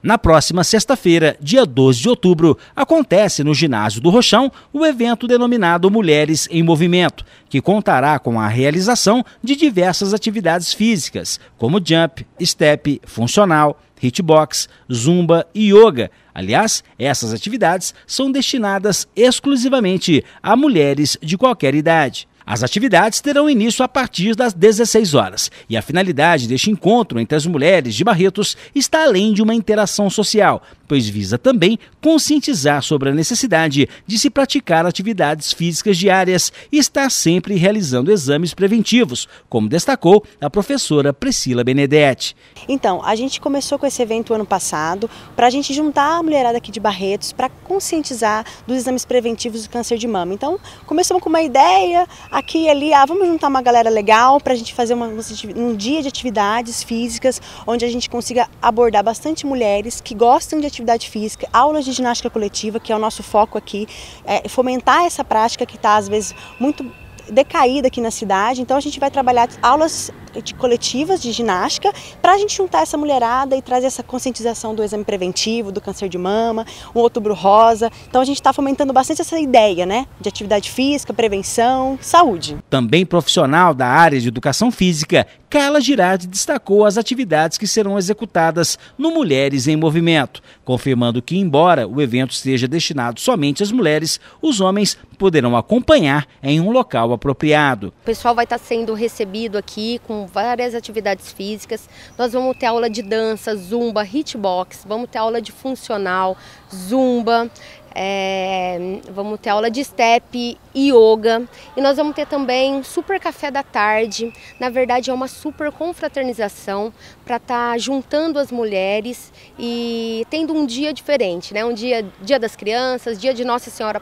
Na próxima sexta-feira, dia 12 de outubro, acontece no Ginásio do Rochão o evento denominado Mulheres em Movimento, que contará com a realização de diversas atividades físicas, como jump, step, funcional, hitbox, zumba e yoga. Aliás, essas atividades são destinadas exclusivamente a mulheres de qualquer idade. As atividades terão início a partir das 16 horas e a finalidade deste encontro entre as mulheres de Barretos está além de uma interação social, pois visa também conscientizar sobre a necessidade de se praticar atividades físicas diárias e estar sempre realizando exames preventivos, como destacou a professora Priscila Benedetti. Então, a gente começou com esse evento ano passado para a gente juntar a mulherada aqui de Barretos para conscientizar dos exames preventivos do câncer de mama. Então, começamos com uma ideia aqui e ali, ah, vamos juntar uma galera legal para a gente fazer uma, um dia de atividades físicas onde a gente consiga abordar bastante mulheres que gostam de atividades atividade física, aulas de ginástica coletiva, que é o nosso foco aqui, é fomentar essa prática que está às vezes muito decaída aqui na cidade. Então a gente vai trabalhar aulas de coletivas de ginástica para a gente juntar essa mulherada e trazer essa conscientização do exame preventivo, do câncer de mama, um outubro rosa. Então a gente está fomentando bastante essa ideia, né, de atividade física, prevenção, saúde. Também profissional da área de educação física, Carla Girardi destacou as atividades que serão executadas no Mulheres em Movimento, confirmando que, embora o evento seja destinado somente às mulheres, os homens poderão acompanhar em um local apropriado. O pessoal vai estar sendo recebido aqui com várias atividades físicas. Nós vamos ter aula de dança, zumba, hitbox, vamos ter aula de funcional, zumba, é, vamos ter aula de step, yoga e nós vamos ter também super café da tarde. Na verdade é uma super confraternização para estar tá juntando as mulheres e tendo um dia diferente, né? Um dia dia das crianças, dia de Nossa Senhora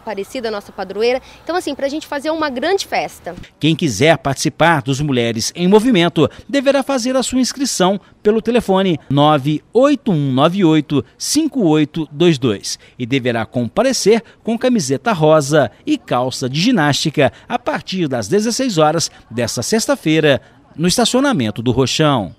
Aparecida, nossa padroeira. Então, assim, para a gente fazer uma grande festa. Quem quiser participar dos Mulheres em Movimento deverá fazer a sua inscrição pelo telefone 981985822 e deverá comparecer com camiseta rosa e calça de ginástica a partir das 16 horas desta sexta-feira no estacionamento do Rochão.